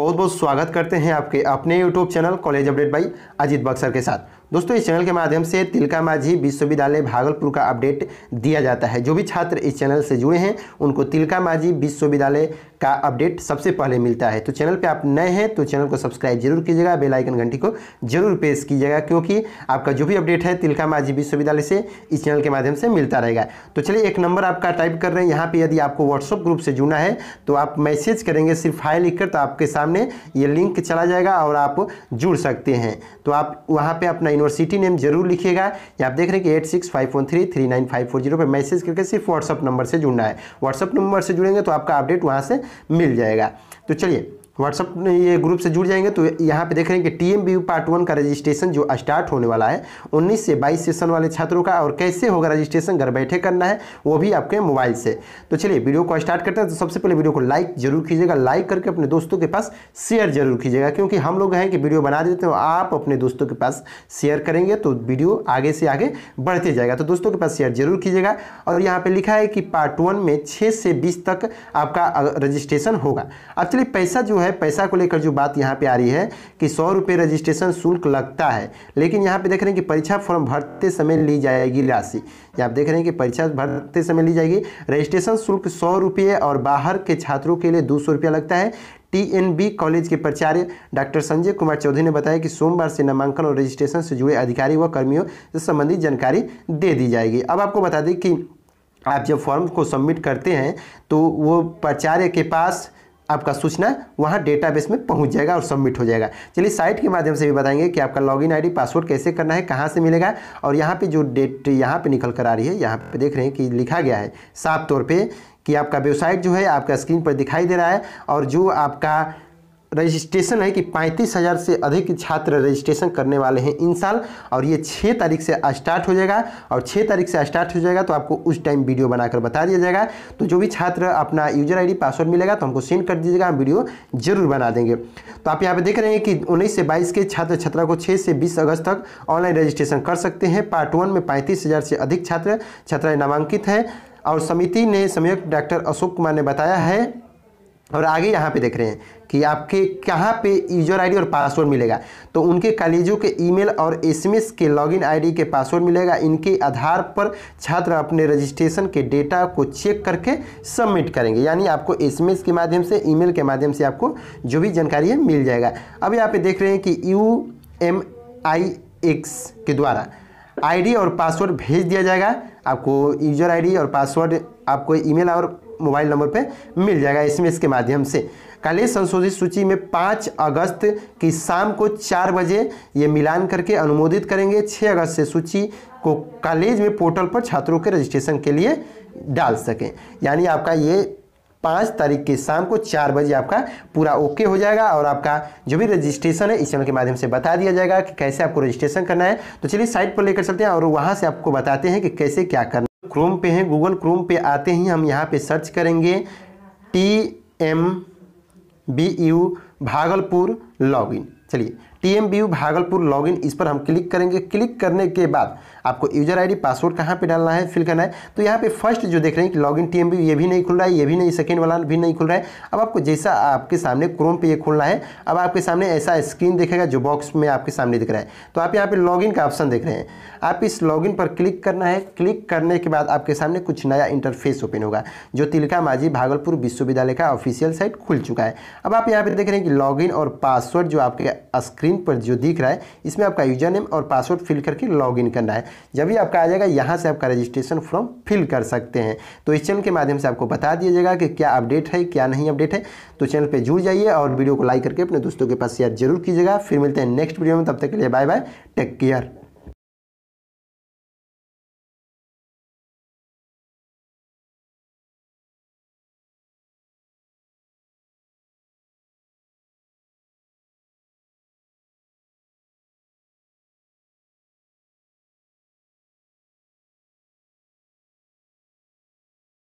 बहुत बहुत स्वागत करते हैं आपके अपने YouTube channel college update by Ajit Buxar के साथ दोस्तों इस चैनल के माध्यम से तिलका माझी विश्वविद्यालय भागलपुर का अपडेट दिया जाता है जो भी छात्र इस चैनल से जुड़े हैं उनको तिलका माझी विश्वविद्यालय का अपडेट सबसे पहले मिलता है तो चैनल पे आप नए हैं तो चैनल को सब्सक्राइब जरूर कीजिएगा बेल आइकन घंटी को जरूर प्रेस कीजिएगा क्योंकि आपका जो भी अपडेट है तिलका माझी विश्वविद्यालय से इस चैनल के माध्यम से मिलता रहेगा तो चलिए एक नंबर आपका टाइप कर रहे हैं यहाँ पर यदि आपको व्हाट्सअप ग्रुप से जुड़ना है तो आप मैसेज करेंगे सिर्फ हाई लिखकर तो आपके सामने सामने ये लिंक चला जाएगा और आप जुड़ सकते हैं तो आप वहाँ पे अपना यूनिवर्सिटी नेम जरूर लिखिएगा या आप देख रहे हैं कि eight six five one three three nine five four zero पर मैसेज करके सिर्फ व्हाट्सअप नंबर से जुड़ना है व्हाट्सअप नंबर से जुड़ेंगे तो आपका अपडेट वहाँ से मिल जाएगा तो चलिए व्हाट्सअप ये ग्रुप से जुड़ जाएंगे तो यहाँ पे देख रहे हैं कि टी एम पार्ट वन का रजिस्ट्रेशन जो स्टार्ट होने वाला है उन्नीस से बाईस सेशन वाले छात्रों का और कैसे होगा रजिस्ट्रेशन घर बैठे करना है वो भी आपके मोबाइल से तो चलिए वीडियो को स्टार्ट करते हैं तो सबसे पहले वीडियो को लाइक जरूर कीजिएगा लाइक करके अपने दोस्तों के पास शेयर जरूर कीजिएगा क्योंकि हम लोग हैं कि वीडियो बना देते हैं आप अपने दोस्तों के पास शेयर करेंगे तो वीडियो आगे से आगे बढ़ते जाएगा तो दोस्तों के पास शेयर जरूर कीजिएगा और यहाँ पर लिखा है कि पार्ट वन में छः से बीस तक आपका रजिस्ट्रेशन होगा अब चलिए पैसा जो है है पैसा को लेकर जो बात यहाँ पे आ रही है कि सौ रुपये रजिस्ट्रेशन शुल्क लगता है लेकिन यहाँ पे देख रहे हैं कि परीक्षा फॉर्म भरते समय ली जाएगी राशि आप देख रहे हैं कि परीक्षा भरते समय ली जाएगी रजिस्ट्रेशन शुल्क सौ रुपये और बाहर के छात्रों के लिए दो सौ रुपया लगता है टीएनबी कॉलेज के प्राचार्य डॉक्टर संजय कुमार चौधरी ने बताया कि सोमवार से नामांकन और रजिस्ट्रेशन से जुड़े अधिकारी व कर्मियों से संबंधित जानकारी दे दी जाएगी अब आपको बता दें कि आप जब फॉर्म को सबमिट करते हैं तो वो प्राचार्य के पास आपका सूचना वहाँ डेटाबेस में पहुँच जाएगा और सबमिट हो जाएगा चलिए साइट के माध्यम से भी बताएंगे कि आपका लॉगिन आईडी पासवर्ड कैसे करना है कहाँ से मिलेगा और यहाँ पे जो डेट यहाँ पे निकल कर आ रही है यहाँ पे देख रहे हैं कि लिखा गया है साफ तौर पे कि आपका वेबसाइट जो है आपका स्क्रीन पर दिखाई दे रहा है और जो आपका रजिस्ट्रेशन है कि पैंतीस हज़ार से अधिक छात्र रजिस्ट्रेशन करने वाले हैं इन साल और ये छः तारीख से स्टार्ट हो जाएगा और छः तारीख से स्टार्ट हो जाएगा तो आपको उस टाइम वीडियो बनाकर बता दिया जाएगा तो जो भी छात्र अपना यूजर आईडी पासवर्ड मिलेगा तो हमको सेंड कर दीजिएगा हम वीडियो जरूर बना देंगे तो आप यहाँ पर देख रहे हैं कि उन्नीस से बाईस के छात्र छात्रा को छः से बीस अगस्त तक ऑनलाइन रजिस्ट्रेशन कर सकते हैं पार्ट वन में पैंतीस से अधिक छात्र छात्राएँ नामांकित हैं और समिति ने संयुक्त डॉक्टर अशोक कुमार ने बताया है और आगे यहाँ पे देख रहे हैं कि आपके कहाँ पे यूजर आईडी और पासवर्ड मिलेगा तो उनके कॉलेजों के ईमेल और एसएमएस के लॉगिन आईडी के पासवर्ड मिलेगा इनके आधार पर छात्र अपने रजिस्ट्रेशन के डेटा को चेक करके सबमिट करेंगे यानी आपको एसएमएस के माध्यम से ईमेल के माध्यम से आपको जो भी जानकारी है मिल जाएगा अब यहाँ पर देख रहे हैं कि यू एम आई एक्स के द्वारा आईडी और पासवर्ड भेज दिया जाएगा आपको यूजर आईडी और पासवर्ड आपको ईमेल और मोबाइल नंबर पे मिल जाएगा एसएमएस के माध्यम से कल संशोधित सूची में पाँच अगस्त की शाम को चार बजे ये मिलान करके अनुमोदित करेंगे छः अगस्त से सूची को कॉलेज में पोर्टल पर छात्रों के रजिस्ट्रेशन के लिए डाल सकें यानी आपका ये पाँच तारीख के शाम को चार बजे आपका पूरा ओके हो जाएगा और आपका जो भी रजिस्ट्रेशन है इस चैनल के माध्यम से बता दिया जाएगा कि कैसे आपको रजिस्ट्रेशन करना है तो चलिए साइट पर लेकर चलते हैं और वहाँ से आपको बताते हैं कि कैसे क्या करना है क्रोम पे हैं गूगल क्रोम पे आते ही हम यहाँ पे सर्च करेंगे T M B U Bhagalpur log चलिए T M B Bhagalpur login इस पर हम क्लिक करेंगे क्लिक करने के बाद आपको यूजर आईडी पासवर्ड कहाँ पे डालना है फिल करना है तो यहाँ पे फर्स्ट जो देख रहे हैं कि लॉगिन यू ये भी नहीं खुल रहा है ये भी नहीं सेकेंड वाला भी नहीं खुल रहा है अब आपको जैसा आपके सामने क्रोम पे ये खुलना है अब आपके सामने ऐसा स्क्रीन देखेगा जो बॉक्स में आपके सामने दिख रहा है तो आप यहाँ पर लॉगिन का ऑप्शन देख रहे हैं आप इस लॉगिन पर क्लिक करना है क्लिक करने के बाद आपके सामने कुछ नया इंटरफेस ओपन होगा जो तिलका माझी भागलपुर विश्वविद्यालय का ऑफिशियल साइट खुल चुका है अब आप यहाँ पर देख रहे हैं कि लॉगिन और पासवर्ड जो आपके स्क्रीन स्क्रीन पर जो दिख रहा है इसमें आपका यूजर नेम और पासवर्ड फिल करके लॉगिन करना है जब भी आपका आ जाएगा यहाँ से आपका रजिस्ट्रेशन फॉर्म फिल कर सकते हैं तो इस चैनल के माध्यम से आपको बता दिया जाएगा कि क्या अपडेट है क्या नहीं अपडेट है तो चैनल पर जुड़ जाइए और वीडियो को लाइक करके अपने दोस्तों के पास शेयर जरूर कीजिएगा फिर मिलते हैं नेक्स्ट वीडियो में तब तक के लिए बाय बाय टेक केयर